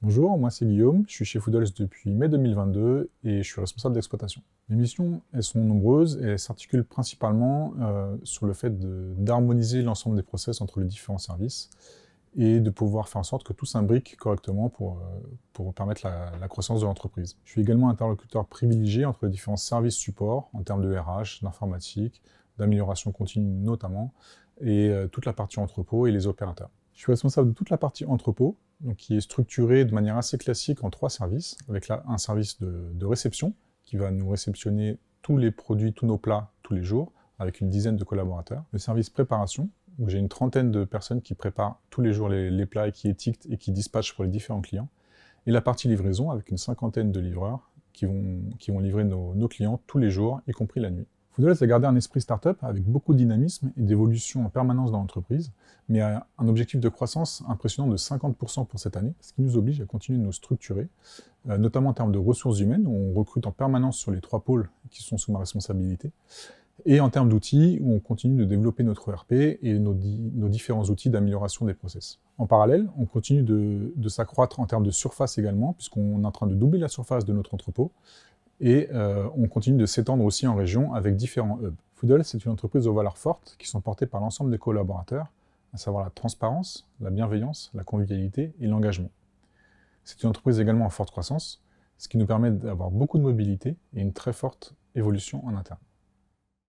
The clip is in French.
Bonjour, moi c'est Guillaume, je suis chez Foodles depuis mai 2022 et je suis responsable d'exploitation. Mes missions, elles sont nombreuses et elles s'articulent principalement euh, sur le fait d'harmoniser l'ensemble des process entre les différents services et de pouvoir faire en sorte que tout s'imbrique correctement pour, euh, permettre la, croissance de l'entreprise. Je suis également interlocuteur privilégié entre les différents services supports en termes de RH, d'informatique, d'amélioration continue notamment, et euh, toute la partie entrepôt et les opérateurs. Je suis responsable de toute la partie entrepôt, qui est structuré de manière assez classique en trois services, avec un service de, réception qui va nous réceptionner tous les produits, tous nos plats, tous les jours, avec une dizaine de collaborateurs. Le service préparation, où j'ai une trentaine de personnes qui préparent tous les jours les, plats et qui étiquettent et qui dispatchent pour les différents clients. Et la partie livraison, avec une cinquantaine de livreurs qui vont, qui vont livrer nos clients tous les jours, y compris la nuit vous c'est garder un esprit startup avec beaucoup de dynamisme et d'évolution en permanence dans l'entreprise, mais à un objectif de croissance impressionnant de 50% pour cette année, ce qui nous oblige à continuer de nous structurer, euh, notamment en termes de ressources humaines, où on recrute en permanence sur les trois pôles qui sont sous ma responsabilité, et en termes d'outils, où on continue de développer notre ERP et nos, différents outils d'amélioration des process. En parallèle, on continue de s'accroître en termes de surface également, puisqu'on est en train de doubler la surface de notre entrepôt, et euh, on continue de s'étendre aussi en région avec différents hubs. Foodle, c'est une entreprise aux valeurs fortes qui sont portées par l'ensemble des collaborateurs, à savoir la transparence, la bienveillance, la convivialité et l'engagement. C'est une entreprise également en forte croissance, ce qui nous permet d'avoir beaucoup de mobilité et une très forte évolution en interne.